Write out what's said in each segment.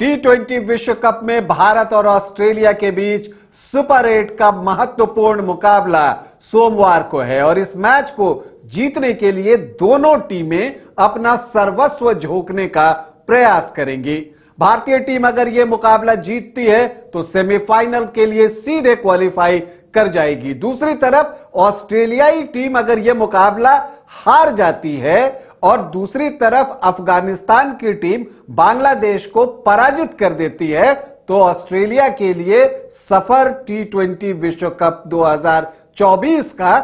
T twenty विश्व cup में भारत और ऑस्ट्रेलिया के बीच सुपर एट का महत्वपूर्ण मुकाबला सोमवार को है और इस मैच को जीतने के लिए दोनों टीमें अपना सर्वस्व झोंकने का प्रयास करेंगी भारतीय टीम अगर यह मुकाबला जीतती है तो सेमीफाइनल के लिए सीधे क्वालिफाई कर जाएगी दूसरी तरफ ऑस्ट्रेलियाई टीम अगर यह मुकाबला हार जाती है और दूसरी तरफ अफगानिस्तान की टीम बांग्लादेश को पराजित कर देती है तो ऑस्ट्रेलिया के लिए सफर टी ट्वेंटी विश्व कप 2024 का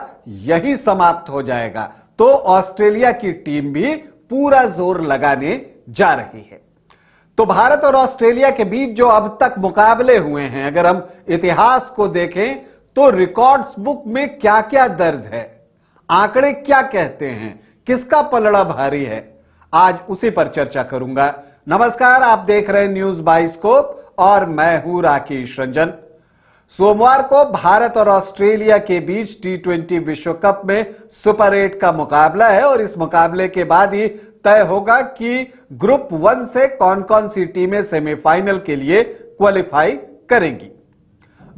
यही समाप्त हो जाएगा तो ऑस्ट्रेलिया की टीम भी पूरा जोर लगाने जा रही है तो भारत और ऑस्ट्रेलिया के बीच जो अब तक मुकाबले हुए हैं अगर हम इतिहास को देखें तो रिकॉर्ड्स बुक में क्या क्या दर्ज है आंकड़े क्या कहते हैं किसका पलड़ा भारी है आज उसी पर चर्चा करूंगा नमस्कार आप देख रहे हैं न्यूज बाइस्कोप और मैं हूं राकेश रंजन सोमवार को भारत और ऑस्ट्रेलिया के बीच टी ट्वेंटी विश्व कप में सुपर एट का मुकाबला है और इस मुकाबले के बाद ही तय होगा कि ग्रुप वन से कौन कौन सी टीमें सेमीफाइनल के लिए क्वालिफाई करेंगी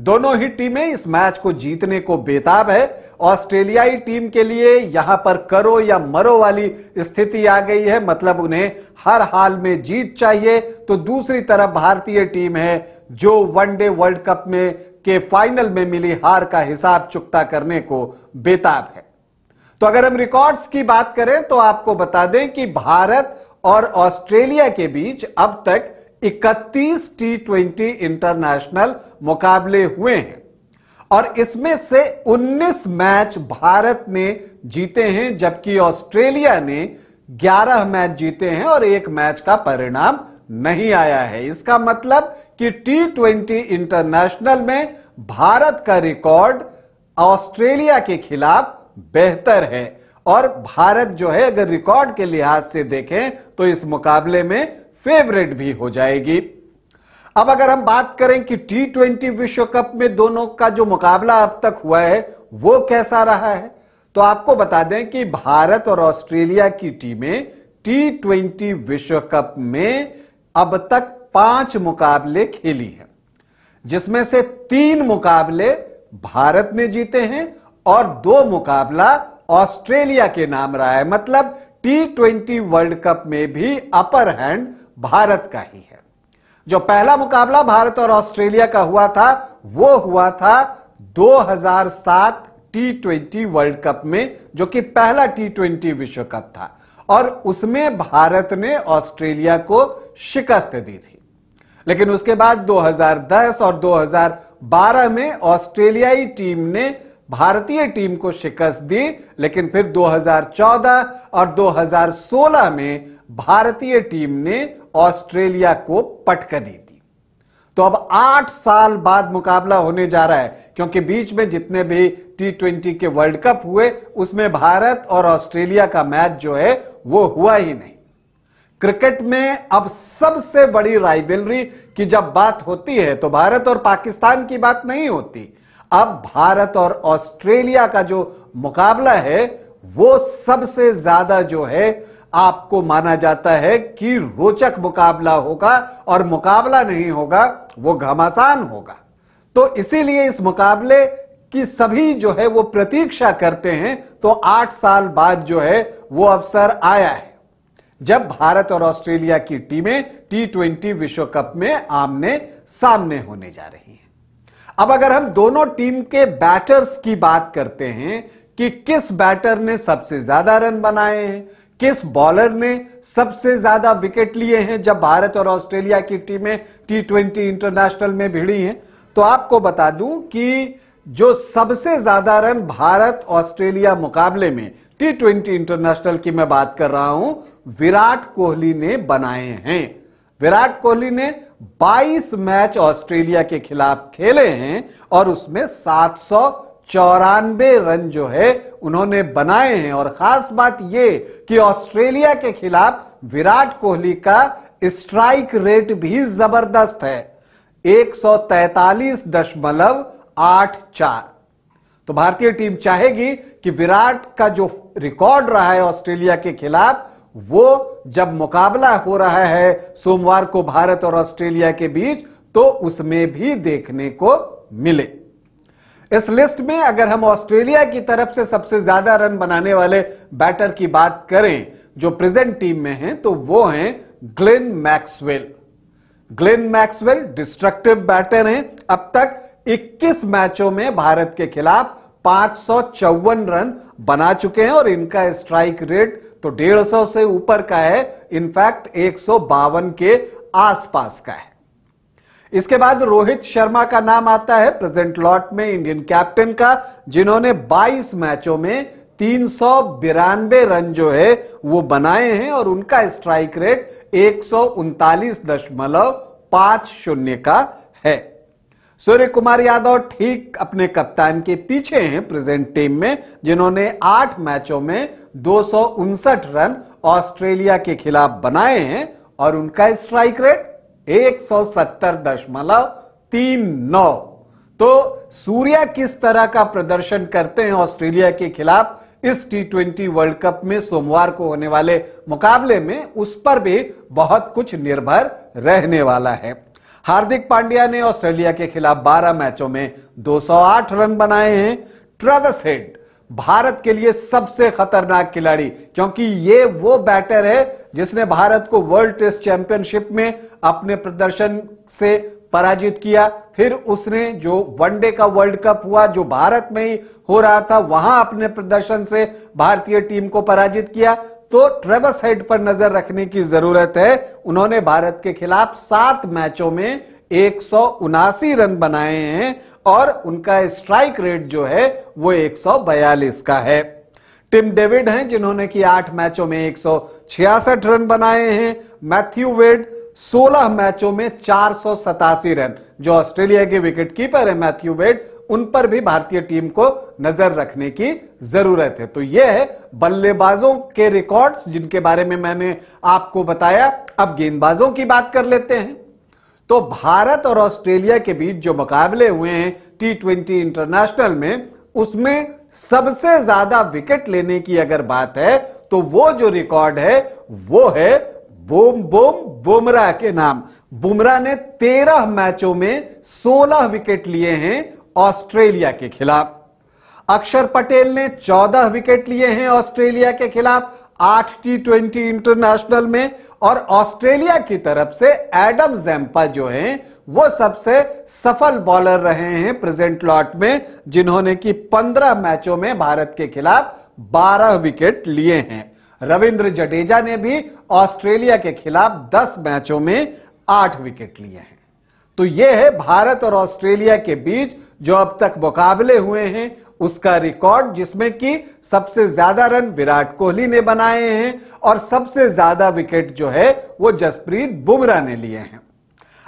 दोनों ही टीमें इस मैच को जीतने को बेताब है ऑस्ट्रेलियाई टीम के लिए यहां पर करो या मरो वाली स्थिति आ गई है मतलब उन्हें हर हाल में जीत चाहिए तो दूसरी तरफ भारतीय टीम है जो वनडे वर्ल्ड कप में के फाइनल में मिली हार का हिसाब चुकता करने को बेताब है तो अगर हम रिकॉर्ड्स की बात करें तो आपको बता दें कि भारत और ऑस्ट्रेलिया के बीच अब तक इकतीस टी ट्वेंटी इंटरनेशनल मुकाबले हुए हैं और इसमें से 19 मैच भारत ने जीते हैं जबकि ऑस्ट्रेलिया ने 11 मैच जीते हैं और एक मैच का परिणाम नहीं आया है इसका मतलब कि टी ट्वेंटी इंटरनेशनल में भारत का रिकॉर्ड ऑस्ट्रेलिया के खिलाफ बेहतर है और भारत जो है अगर रिकॉर्ड के लिहाज से देखें तो इस मुकाबले में फेवरेट भी हो जाएगी अब अगर हम बात करें कि टी ट्वेंटी विश्व कप में दोनों का जो मुकाबला अब तक हुआ है वो कैसा रहा है तो आपको बता दें कि भारत और ऑस्ट्रेलिया की टीमें टी ट्वेंटी विश्व कप में अब तक पांच मुकाबले खेली हैं जिसमें से तीन मुकाबले भारत ने जीते हैं और दो मुकाबला ऑस्ट्रेलिया के नाम रहा है मतलब टी ट्वेंटी वर्ल्ड कप में भी अपर हैंड भारत का ही है जो पहला मुकाबला भारत और ऑस्ट्रेलिया का हुआ था वो हुआ था 2007 टी ट्वेंटी वर्ल्ड कप में जो कि पहला टी ट्वेंटी विश्व कप था और उसमें भारत ने ऑस्ट्रेलिया को शिकस्त दी थी लेकिन उसके बाद 2010 और 2012 में ऑस्ट्रेलियाई टीम ने भारतीय टीम को शिकस्त दी लेकिन फिर 2014 और 2016 में भारतीय टीम ने ऑस्ट्रेलिया को पटकनी दी तो अब आठ साल बाद मुकाबला होने जा रहा है क्योंकि बीच में जितने भी टी ट्वेंटी के वर्ल्ड कप हुए उसमें भारत और ऑस्ट्रेलिया का मैच जो है वो हुआ ही नहीं क्रिकेट में अब सबसे बड़ी राइवलरी की जब बात होती है तो भारत और पाकिस्तान की बात नहीं होती अब भारत और ऑस्ट्रेलिया का जो मुकाबला है वो सबसे ज्यादा जो है आपको माना जाता है कि रोचक मुकाबला होगा और मुकाबला नहीं होगा वो घमासान होगा तो इसीलिए इस मुकाबले कि सभी जो है वो प्रतीक्षा करते हैं तो आठ साल बाद जो है वो अवसर आया है जब भारत और ऑस्ट्रेलिया की टीमें टी ट्वेंटी विश्व कप में आमने सामने होने जा रही हैं अब अगर हम दोनों टीम के बैटर्स की बात करते हैं कि किस बैटर ने सबसे ज्यादा रन बनाए हैं किस बॉलर ने सबसे ज्यादा विकेट लिए हैं जब भारत और ऑस्ट्रेलिया की टीमें टी ट्वेंटी इंटरनेशनल में भिड़ी हैं तो आपको बता दूं कि जो सबसे ज्यादा रन भारत ऑस्ट्रेलिया मुकाबले में टी ट्वेंटी इंटरनेशनल की मैं बात कर रहा हूं विराट कोहली ने बनाए हैं विराट कोहली ने 22 मैच ऑस्ट्रेलिया के खिलाफ खेले हैं और उसमें सात चौरानबे रन जो है उन्होंने बनाए हैं और खास बात यह कि ऑस्ट्रेलिया के खिलाफ विराट कोहली का स्ट्राइक रेट भी जबरदस्त है एक दशमलव आठ चार तो भारतीय टीम चाहेगी कि विराट का जो रिकॉर्ड रहा है ऑस्ट्रेलिया के खिलाफ वो जब मुकाबला हो रहा है सोमवार को भारत और ऑस्ट्रेलिया के बीच तो उसमें भी देखने को मिले इस लिस्ट में अगर हम ऑस्ट्रेलिया की तरफ से सबसे ज्यादा रन बनाने वाले बैटर की बात करें जो प्रेजेंट टीम में हैं तो वो हैं Glenn Maxwell Glenn Maxwell destructive batter हैं अब तक 21 मैचों में भारत के खिलाफ पांच रन बना चुके हैं और इनका स्ट्राइक रेट तो 150 से ऊपर का है इनफैक्ट एक के आसपास का है इसके बाद रोहित शर्मा का नाम आता है प्रेजेंट लॉट में इंडियन कैप्टन का जिन्होंने 22 मैचों में तीन सौ बिरानबे रन जो है वो बनाए हैं और उनका स्ट्राइक रेट एक का है सूर्य कुमार यादव ठीक अपने कप्तान के पीछे हैं प्रेजेंट टीम में जिन्होंने आठ मैचों में दो रन ऑस्ट्रेलिया के खिलाफ बनाए हैं और उनका स्ट्राइक रेट एक तो सूर्या किस तरह का प्रदर्शन करते हैं ऑस्ट्रेलिया के खिलाफ इस टी ट्वेंटी वर्ल्ड कप में सोमवार को होने वाले मुकाबले में उस पर भी बहुत कुछ निर्भर रहने वाला है हार्दिक पांड्या ने ऑस्ट्रेलिया के खिलाफ 12 मैचों में 208 रन बनाए हैं ट्रेविस हेड भारत के लिए सबसे खतरनाक खिलाड़ी क्योंकि ये वो बैटर है जिसने भारत को वर्ल्ड टेस्ट चैंपियनशिप में अपने प्रदर्शन से पराजित किया फिर उसने जो वनडे का वर्ल्ड कप हुआ जो भारत में ही हो रहा था वहां अपने प्रदर्शन से भारतीय टीम को पराजित किया तो ट्रेवस हेड पर नजर रखने की जरूरत है उन्होंने भारत के खिलाफ सात मैचों में एक रन बनाए हैं और उनका स्ट्राइक रेट जो है वो 142 का है टिम डेविड हैं जिन्होंने कि आठ मैचों में एक रन बनाए हैं मैथ्यू वेड 16 मैचों में चार रन जो ऑस्ट्रेलिया के विकेट कीपर है मैथ्यू वेड उन पर भी भारतीय टीम को नजर रखने की जरूरत है तो यह है बल्लेबाजों के रिकॉर्ड्स जिनके बारे में मैंने आपको बताया अब गेंदबाजों की बात कर लेते हैं तो भारत और ऑस्ट्रेलिया के बीच जो मुकाबले हुए हैं टी ट्वेंटी इंटरनेशनल में उसमें सबसे ज्यादा विकेट लेने की अगर बात है तो वो जो रिकॉर्ड है वो है बोम बोम बुमराह के नाम बुमराह ने 13 मैचों में 16 विकेट लिए हैं ऑस्ट्रेलिया के खिलाफ अक्षर पटेल ने 14 विकेट लिए हैं ऑस्ट्रेलिया के खिलाफ आठ टी ट्वेंटी इंटरनेशनल में और ऑस्ट्रेलिया की तरफ से एडम जैम्पा जो हैं वो सबसे सफल बॉलर रहे हैं प्रेजेंट लॉट में जिन्होंने की 15 मैचों में भारत के खिलाफ 12 विकेट लिए हैं रविंद्र जडेजा ने भी ऑस्ट्रेलिया के खिलाफ 10 मैचों में 8 विकेट लिए हैं तो यह है भारत और ऑस्ट्रेलिया के बीच जो अब तक मुकाबले हुए हैं उसका रिकॉर्ड जिसमें कि सबसे ज्यादा रन विराट कोहली ने बनाए हैं और सबसे ज्यादा विकेट जो है वो जसप्रीत बुमराह ने लिए हैं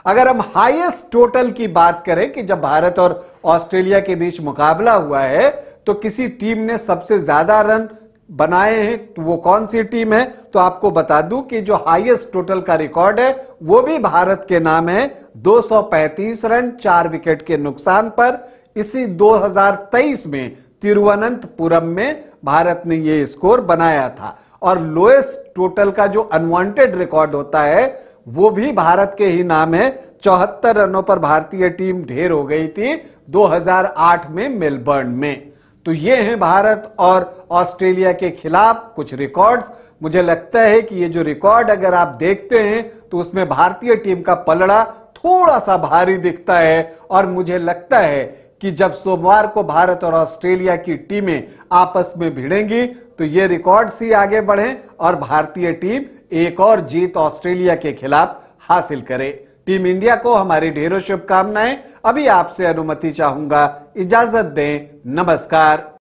अगर हम हाईएस्ट टोटल की बात करें कि जब भारत और ऑस्ट्रेलिया के बीच मुकाबला हुआ है तो किसी टीम ने सबसे ज्यादा रन बनाए हैं तो वो कौन सी टीम है तो आपको बता दूं कि जो हाईएस्ट टोटल का रिकॉर्ड है वो भी भारत के नाम है 235 रन चार विकेट के नुकसान पर इसी 2023 में तिरुवनंतपुरम में भारत ने ये स्कोर बनाया था और लोएस्ट टोटल का जो अनवांटेड रिकॉर्ड होता है वो भी भारत के ही नाम है चौहत्तर रनों पर भारतीय टीम ढेर हो गई थी 2008 में मेलबर्न में तो ये हैं भारत और ऑस्ट्रेलिया के खिलाफ कुछ रिकॉर्ड्स मुझे लगता है कि ये जो रिकॉर्ड अगर आप देखते हैं तो उसमें भारतीय टीम का पलड़ा थोड़ा सा भारी दिखता है और मुझे लगता है कि जब सोमवार को भारत और ऑस्ट्रेलिया की टीमें आपस में भिड़ेंगी तो ये रिकॉर्ड्स ही आगे बढ़े और भारतीय टीम एक और जीत ऑस्ट्रेलिया के खिलाफ हासिल करे टीम इंडिया को हमारी ढेरों शुभकामनाएं अभी आपसे अनुमति चाहूंगा इजाजत दें नमस्कार